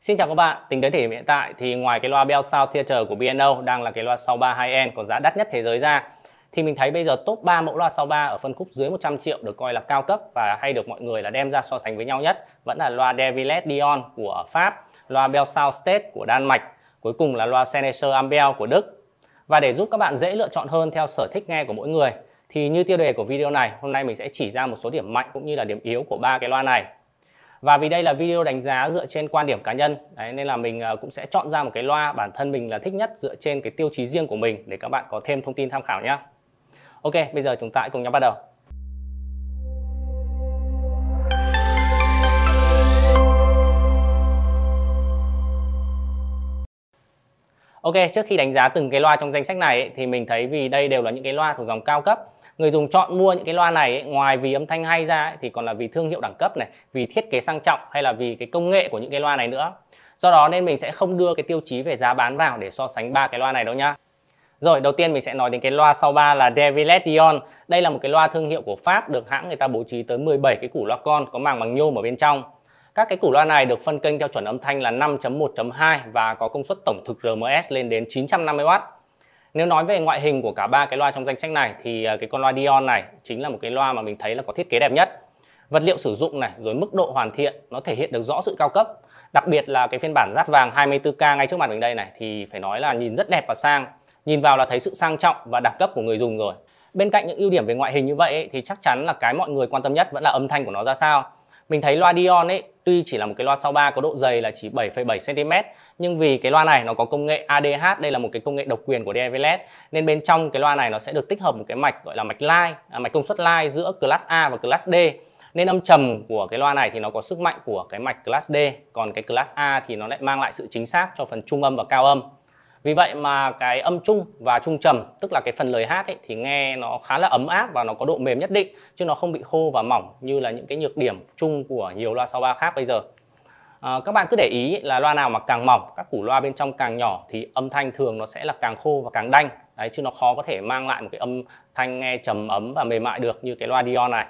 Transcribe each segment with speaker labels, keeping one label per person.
Speaker 1: Xin chào các bạn, tính đến thời điểm hiện tại thì ngoài cái loa Bell Sound Theater của B&O đang là cái loa 63 high-end có giá đắt nhất thế giới ra thì mình thấy bây giờ top 3 mẫu loa 63 ở phân khúc dưới 100 triệu được coi là cao cấp và hay được mọi người là đem ra so sánh với nhau nhất vẫn là loa Devilet Dion của Pháp, loa Bell Sound State của Đan Mạch, cuối cùng là loa Sennheiser Ambel của Đức. Và để giúp các bạn dễ lựa chọn hơn theo sở thích nghe của mỗi người thì như tiêu đề của video này, hôm nay mình sẽ chỉ ra một số điểm mạnh cũng như là điểm yếu của ba cái loa này và vì đây là video đánh giá dựa trên quan điểm cá nhân đấy, nên là mình ờ, cũng sẽ chọn ra một cái loa bản thân mình là thích nhất dựa trên cái tiêu chí riêng của mình để các bạn có thêm thông tin tham khảo nhé ok bây giờ chúng ta hãy cùng nhau bắt đầu Ok, trước khi đánh giá từng cái loa trong danh sách này thì mình thấy vì đây đều là những cái loa thuộc dòng cao cấp người dùng chọn mua những cái loa này ấy, ngoài vì âm thanh hay ra ấy, thì còn là vì thương hiệu đẳng cấp này vì thiết kế sang trọng hay là vì cái công nghệ của những cái loa này nữa do đó nên mình sẽ không đưa cái tiêu chí về giá bán vào để so sánh ba cái loa này đâu nhá rồi đầu tiên mình sẽ nói đến cái loa sau ba là Devilet Dion đây là một cái loa thương hiệu của Pháp được hãng người ta bố trí tới 17 cái củ loa con có màng bằng nhôm ở bên trong các cái củ loa này được phân kênh theo chuẩn âm thanh là 5.1.2 và có công suất tổng thực RMS lên đến 950W nếu nói về ngoại hình của cả ba cái loa trong danh sách này thì ờ, cái con loa Dion này chính là một cái loa mà mình thấy là có thiết kế đẹp nhất. Vật liệu sử dụng này rồi mức độ hoàn thiện nó thể hiện được rõ sự cao cấp. Đặc biệt là cái phiên bản rát vàng 24K ngay trước mặt mình đây này thì phải nói là nhìn rất đẹp và sang. Nhìn vào là thấy sự sang trọng và đẳng cấp của người dùng rồi. Bên cạnh những ưu điểm về ngoại hình như vậy thì chắc chắn là cái mọi người quan tâm nhất vẫn là âm thanh của nó ra sao mình thấy loa Dion ấy tuy chỉ là một cái loa sau ba có độ dày là chỉ 7,7 cm nhưng vì cái loa này nó có công nghệ ADH đây là một cái công nghệ độc quyền của DIVLS nên bên trong cái loa này nó sẽ được tích hợp một cái mạch gọi là mạch line à, mạch công suất line giữa class A và class D nên âm trầm của cái loa này thì nó có sức mạnh của cái mạch class D còn cái class A thì nó lại mang lại sự chính xác cho phần trung âm và cao âm vì vậy mà cái âm trung và trung trầm tức là cái phần lời hát ấy, thì nghe nó khá là ấm áp và nó có độ mềm nhất định chứ nó không bị khô và mỏng như là những cái nhược điểm chung của nhiều loa sau ba khác bây giờ à, các bạn cứ để ý là loa nào mà càng mỏng các củ loa bên trong càng nhỏ thì âm thanh thường nó sẽ là càng khô và càng đanh đấy chứ nó khó có thể mang lại một cái âm thanh nghe trầm ấm và mềm mại được như cái loa Dion này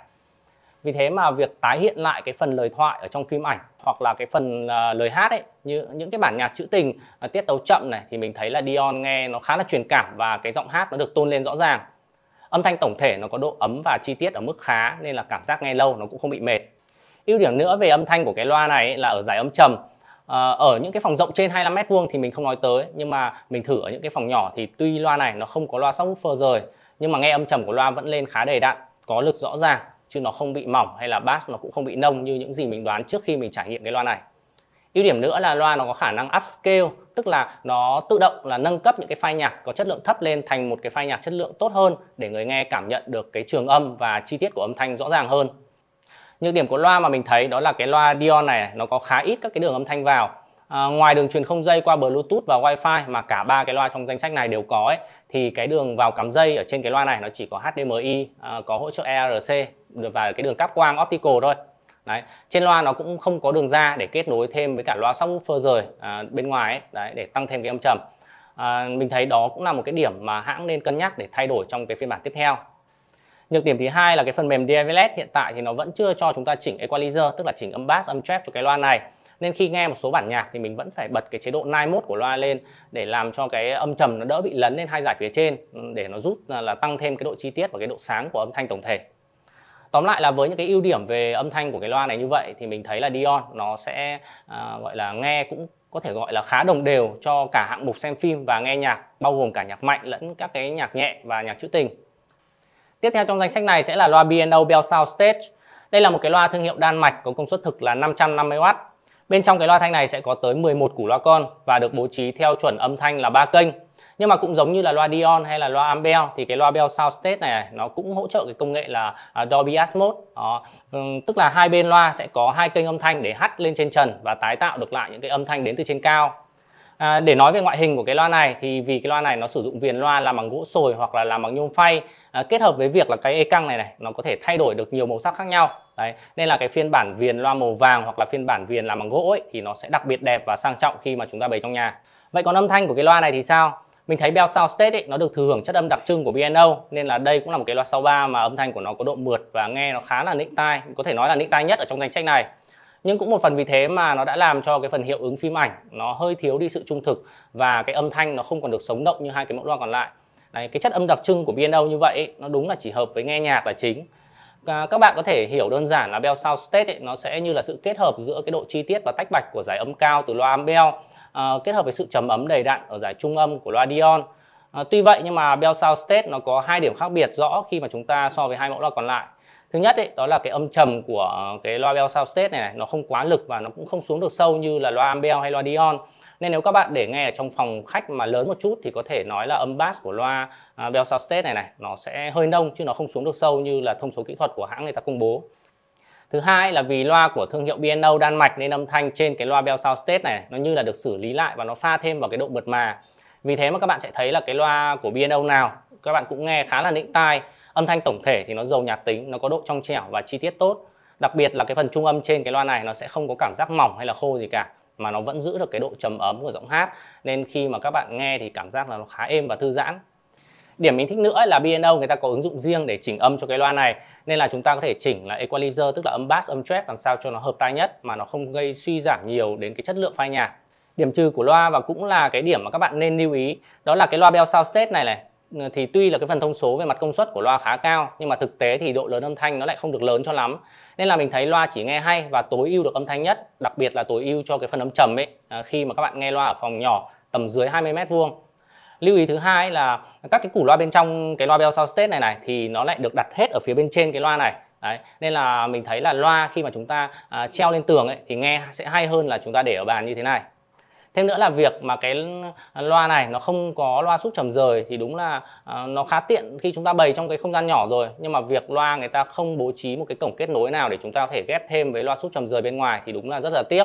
Speaker 1: vì thế mà việc tái hiện lại cái phần lời thoại ở trong phim ảnh hoặc là cái phần uh, lời hát ấy như những cái bản nhạc trữ tình uh, tiết tấu chậm này thì mình thấy là Dion nghe nó khá là truyền cảm và cái giọng hát nó được tôn lên rõ ràng âm thanh tổng thể nó có độ ấm và chi tiết ở mức khá nên là cảm giác nghe lâu nó cũng không bị mệt ưu điểm nữa về âm thanh của cái loa này ấy, là ở giải âm trầm à, ở những cái phòng rộng trên 25 mét vuông thì mình không nói tới nhưng mà mình thử ở những cái phòng nhỏ thì tuy loa này nó không có loa subwoofer rời nhưng mà nghe âm trầm của loa vẫn lên khá đầy đặn, có lực rõ ràng chứ nó không bị mỏng hay là bass nó cũng không bị nông như những gì mình đoán trước khi mình trải nghiệm cái loa này ưu điểm nữa là loa nó có khả năng upscale tức là nó tự động là nâng cấp những cái file nhạc có chất lượng thấp lên thành một cái file nhạc chất lượng tốt hơn để người nghe cảm nhận được cái trường âm và chi tiết của âm thanh rõ ràng hơn nhược điểm của loa mà mình thấy đó là cái loa Dion này nó có khá ít các cái đường âm thanh vào à, ngoài đường truyền không dây qua bluetooth và Wi-Fi mà cả ba cái loa trong danh sách này đều có ấy, thì cái đường vào cắm dây ở trên cái loa này nó chỉ có HDMI à, có hỗ trợ ERC và cái đường cáp quang optical thôi Đấy. Trên loa nó cũng không có đường ra để kết nối thêm với cả loa subwoofer rời à, bên ngoài ấy, đấy, để tăng thêm cái âm trầm. À, mình thấy đó cũng là một cái điểm mà hãng nên cân nhắc để thay đổi trong cái phiên bản tiếp theo. Nhược điểm thứ hai là cái phần mềm DAVLS hiện tại thì nó vẫn chưa cho chúng ta chỉnh equalizer, tức là chỉnh âm bass, âm treble cho cái loa này nên khi nghe một số bản nhạc thì mình vẫn phải bật cái chế độ night mode của loa lên để làm cho cái âm trầm nó đỡ bị lấn lên hai giải phía trên ừ, để nó giúp là, là tăng thêm cái độ chi tiết và cái độ sáng của âm thanh tổng thể tóm lại là với những cái ưu điểm về âm thanh của cái loa này như vậy thì mình thấy là Dion nó sẽ à, gọi là nghe cũng có thể gọi là khá đồng đều cho cả hạng mục xem phim và nghe nhạc bao gồm cả nhạc mạnh lẫn các cái nhạc nhẹ và nhạc trữ tình tiếp theo trong danh sách này sẽ là loa B&O Bell Sound Stage đây là một cái loa thương hiệu Đan Mạch có công suất thực là 550W Bên trong cái loa thanh này sẽ có tới 11 củ loa con và được bố trí theo chuẩn âm thanh là ba kênh. Nhưng mà cũng giống như là loa Dion hay là loa Ambel thì cái loa Bell Soundstage này nó cũng hỗ trợ cái công nghệ là à, Dolby Atmos. Đó. Ừ, tức là hai bên loa sẽ có hai kênh âm thanh để hắt lên trên trần và tái tạo được lại những cái âm thanh đến từ trên cao. À, để nói về ngoại hình của cái loa này thì vì cái loa này nó sử dụng viền loa làm bằng gỗ sồi hoặc là làm bằng nhôm phay à, kết hợp với việc là cái e căng này này nó có thể thay đổi được nhiều màu sắc khác nhau đấy nên là cái phiên bản viền loa màu vàng hoặc là phiên bản viền làm bằng gỗ ấy, thì nó sẽ đặc biệt đẹp và sang trọng khi mà chúng ta bày trong nhà vậy còn âm thanh của cái loa này thì sao mình thấy Bell Soundstage ấy, nó được thừa hưởng chất âm đặc trưng của piano nên là đây cũng là một cái loa sau ba mà âm thanh của nó có độ mượt và nghe nó khá là nịnh tai có thể nói là nịnh tai nhất ở trong danh sách này nhưng cũng một phần vì thế mà nó đã làm cho cái phần hiệu ứng phim ảnh nó hơi thiếu đi sự trung thực và cái âm thanh nó không còn được sống động như hai cái mẫu loa còn lại Đấy, cái chất âm đặc trưng của piano như vậy nó đúng là chỉ hợp với nghe nhạc là chính các bạn có thể hiểu đơn giản là bell sound state ấy, nó sẽ như là sự kết hợp giữa cái độ chi tiết và tách bạch của giải âm cao từ loa Ambel à, kết hợp với sự trầm ấm đầy đặn ở giải trung âm của loa Dion à, tuy vậy nhưng mà bell sound state nó có hai điểm khác biệt rõ khi mà chúng ta so với hai mẫu loa còn lại thứ nhất ấy, đó là cái âm trầm của cái loa bell sound này, này nó không quá lực và nó cũng không xuống được sâu như là loa Ambel hay loa Dion nên nếu các bạn để nghe ở trong phòng khách mà lớn một chút thì có thể nói là âm bass của loa uh, Bell Sound này này nó sẽ hơi nông chứ nó không xuống được sâu như là thông số kỹ thuật của hãng người ta công bố Thứ hai là vì loa của thương hiệu B&O Đan Mạch nên âm thanh trên cái loa Bell Sound này nó như là được xử lý lại và nó pha thêm vào cái độ mượt mà. Vì thế mà các bạn sẽ thấy là cái loa của B&O nào các bạn cũng nghe khá là nịnh tai âm thanh tổng thể thì nó giàu nhạc tính nó có độ trong trẻo và chi tiết tốt đặc biệt là cái phần trung âm trên cái loa này nó sẽ không có cảm giác mỏng hay là khô gì cả mà nó vẫn giữ được cái độ trầm ấm của giọng hát nên khi mà các bạn nghe thì cảm giác là nó khá êm và thư giãn Điểm mình thích nữa là B&O người ta có ứng dụng riêng để chỉnh âm cho cái loa này nên là chúng ta có thể chỉnh là equalizer tức là âm bass, âm treble làm sao cho nó hợp tai nhất mà nó không gây suy giảm nhiều đến cái chất lượng file nhạc. Điểm trừ của loa và cũng là cái điểm mà các bạn nên lưu ý đó là cái loa Bell Sound này này Ờ, thì tuy là cái phần thông số về mặt công suất của loa khá cao nhưng mà thực tế thì độ lớn âm thanh nó lại không được lớn cho lắm nên là mình thấy loa chỉ nghe hay và tối ưu được âm thanh nhất đặc biệt là tối ưu cho cái phần âm trầm ấy à, khi mà các bạn nghe loa ở phòng nhỏ tầm dưới 20 mét vuông lưu ý thứ hai là các cái củ loa bên trong cái loa Bell Soundstage này này thì nó lại được đặt hết ở phía bên trên cái loa này Đấy, nên là mình thấy là loa khi mà chúng ta à, treo lên tường ấy, thì nghe sẽ hay hơn là chúng ta để ở bàn như thế này thêm nữa là việc mà cái loa này nó không có loa súp trầm rời thì đúng là uh, nó khá tiện khi chúng ta bày trong cái không gian nhỏ rồi nhưng mà việc loa người ta không bố trí một cái cổng kết nối nào để chúng ta có thể ghép thêm với loa súp trầm rời bên ngoài thì đúng là rất là tiếc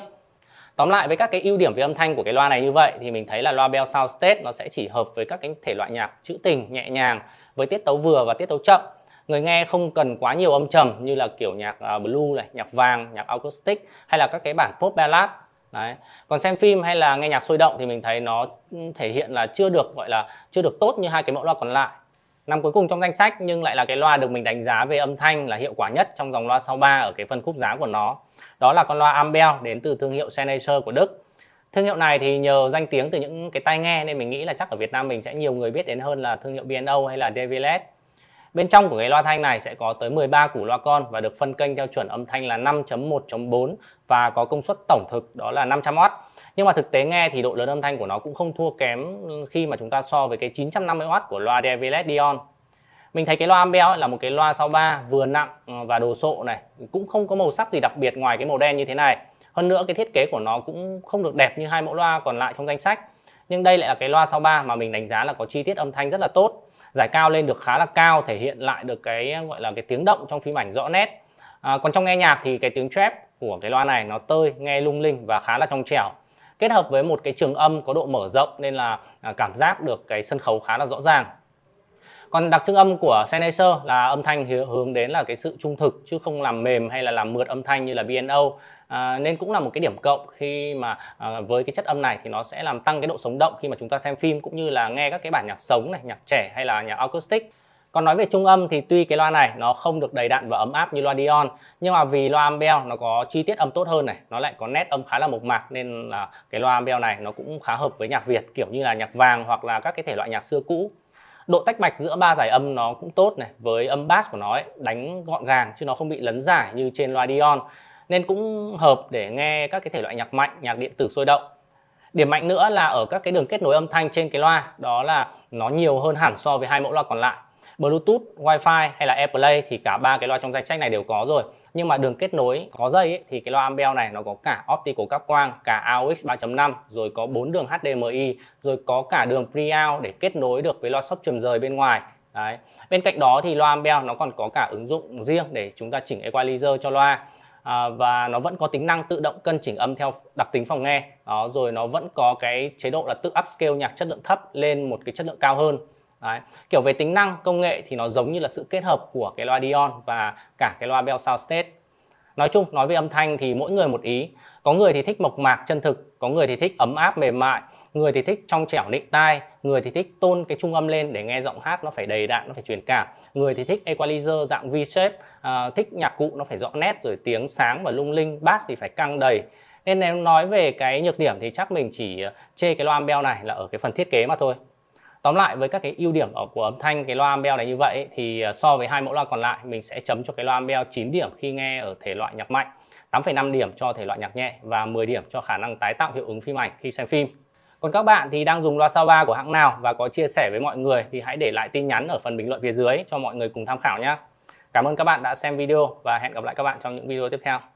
Speaker 1: Tóm lại với các cái ưu điểm về âm thanh của cái loa này như vậy thì mình thấy là loa Bell Soundstage nó sẽ chỉ hợp với các cái thể loại nhạc trữ tình nhẹ nhàng với tiết tấu vừa và tiết tấu chậm. Người nghe không cần quá nhiều âm trầm như là kiểu nhạc uh, blue này, nhạc vàng, nhạc acoustic hay là các cái bản pop ballad đấy còn xem phim hay là nghe nhạc sôi động thì mình thấy nó ừ, thể hiện là chưa được gọi là chưa được tốt như hai cái mẫu loa còn lại năm cuối cùng trong danh sách nhưng lại là cái loa được mình đánh giá về âm thanh là hiệu quả nhất trong dòng loa sau 63 ở cái phân khúc giá của nó đó là con loa Ambel đến từ thương hiệu Sennheiser của Đức thương hiệu này thì nhờ danh tiếng từ những cái tai nghe nên mình nghĩ là chắc ở Việt Nam mình sẽ nhiều người biết đến hơn là thương hiệu B&O hay là DVLS Bên trong của cái loa thanh này sẽ có tới 13 củ loa con và được phân kênh theo chuẩn âm thanh là 5.1.4 và có công suất tổng thực đó là 500W. Nhưng mà thực tế nghe thì độ lớn âm thanh của nó cũng không thua kém khi mà chúng ta so với cái 950W của loa DVLS Dion. Mình thấy cái loa Ambel là một cái loa sau ba vừa nặng ừ, và đồ sộ này, cũng không có màu sắc gì đặc biệt ngoài cái màu đen như thế này. Hơn nữa cái thiết kế của nó cũng không được đẹp như hai mẫu loa còn lại trong danh sách. Nhưng đây lại là cái loa sau ba mà mình đánh giá là có chi tiết âm thanh rất là tốt giải cao lên được khá là cao thể hiện lại được cái gọi là cái tiếng động trong phim ảnh rõ nét à, còn trong nghe nhạc thì cái tiếng trap của cái loa này nó tơi nghe lung linh và khá là trong trẻo kết hợp với một cái trường âm có độ mở rộng nên là à, cảm giác được cái sân khấu khá là rõ ràng còn đặc trưng âm của Sennheiser là âm thanh hướng đến là cái sự trung thực chứ không làm mềm hay là làm mượt âm thanh như là B&O à, nên cũng là một cái điểm cộng khi mà à, với cái chất âm này thì nó sẽ làm tăng cái độ sống động khi mà chúng ta xem phim cũng như là nghe các cái bản nhạc sống này nhạc trẻ hay là nhạc acoustic còn nói về trung âm thì tuy cái loa này nó không được đầy đặn và ấm áp như loa Dion nhưng mà vì loa Ambel nó có chi tiết âm tốt hơn này, nó lại có nét âm khá là mộc mạc nên là cái loa Ambel này nó cũng khá hợp với nhạc Việt kiểu như là nhạc vàng hoặc là các cái thể loại nhạc xưa cũ độ tách mạch giữa ba giải âm nó cũng tốt này với âm bass của nó ấy, đánh gọn gàng chứ nó không bị lấn giải như trên loa Dion nên cũng hợp để nghe các cái thể loại nhạc mạnh nhạc điện tử sôi động điểm mạnh nữa là ở các cái đường kết nối âm thanh trên cái loa đó là nó nhiều hơn hẳn so với hai mẫu loa còn lại Bluetooth, Wi-Fi hay là AirPlay thì cả ba cái loa trong danh sách này đều có rồi. Nhưng mà đường kết nối có dây ấy, thì cái loa Ambel này nó có cả optical cáp quang, cả AUX 3.5, rồi có bốn đường HDMI, rồi có cả đường pre-out để kết nối được với loa sóc truyền rời bên ngoài. Đấy. Bên cạnh đó thì loa Ambel nó còn có cả ứng dụng riêng để chúng ta chỉnh equalizer cho loa à, và nó vẫn có tính năng tự động cân chỉnh âm theo đặc tính phòng nghe đó rồi nó vẫn có cái chế độ là tự upscale nhạc chất lượng thấp lên một cái chất lượng cao hơn Đấy. Kiểu về tính năng, công nghệ thì nó giống như là sự kết hợp của cái loa Dion và cả cái loa Bell Soundstage. Nói chung, nói về âm thanh thì mỗi người một ý. Có người thì thích mộc mạc chân thực, có người thì thích ấm áp mềm mại, người thì thích trong trẻo định tai, người thì thích tôn cái trung âm lên để nghe giọng hát nó phải đầy đặn, nó phải truyền cảm. Người thì thích equalizer dạng V-shape, à, thích nhạc cụ nó phải rõ nét rồi tiếng sáng và lung linh, bass thì phải căng đầy nên nếu nói về cái nhược điểm thì chắc mình chỉ chê cái loa Ambel này là ở cái phần thiết kế mà thôi tóm lại với các cái ưu điểm ở của âm thanh cái loa Ambeo này như vậy thì ờ, so với hai mẫu loa còn lại mình sẽ chấm cho cái loa Ambeo 9 điểm khi nghe ở thể loại nhạc mạnh 8,5 điểm cho thể loại nhạc nhẹ và 10 điểm cho khả năng tái tạo hiệu ứng phim ảnh khi xem phim còn các bạn thì đang dùng loa sao ba của hãng nào và có chia sẻ với mọi người thì hãy để lại tin nhắn ở phần bình luận phía dưới cho mọi người cùng tham khảo nhé. Cảm ơn các bạn đã xem video và hẹn gặp lại các bạn trong những video tiếp theo.